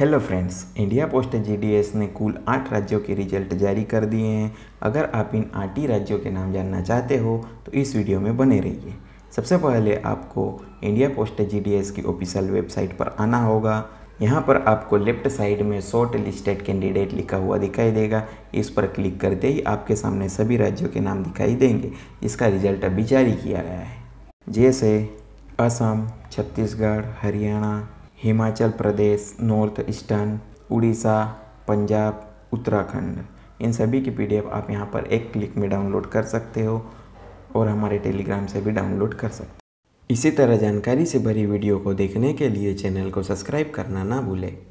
hello friends India Post GDS ने कुल आठ राज्यों के रिजल्ट जारी कर दिए हैं अगर आप इन आठ ही राज्यों के नाम जानना चाहते हो तो इस वीडियो में बने रहिए सबसे पहले आपको इंडिया पोस्ट जीडीएस की ऑफिशियल वेबसाइट पर आना होगा यहाँ पर आपको लेफ्ट साइड में शॉर्ट लिस्टेड कैंडिडेट लिखा हुआ दिखाई देगा इस पर क्लिक करते ही आपके सामने सभी राज्यों के नाम दिखाई देंगे इसका रिजल्ट अभी जारी किया गया है जैसे असम छत्तीसगढ़ हरियाणा हिमाचल प्रदेश नॉर्थ ईस्टर्न उड़ीसा पंजाब उत्तराखंड इन सभी की पीडीएफ आप यहाँ पर एक क्लिक में डाउनलोड कर सकते हो और हमारे टेलीग्राम से भी डाउनलोड कर सकते हो इसी तरह जानकारी से भरी वीडियो को देखने के लिए चैनल को सब्सक्राइब करना ना भूलें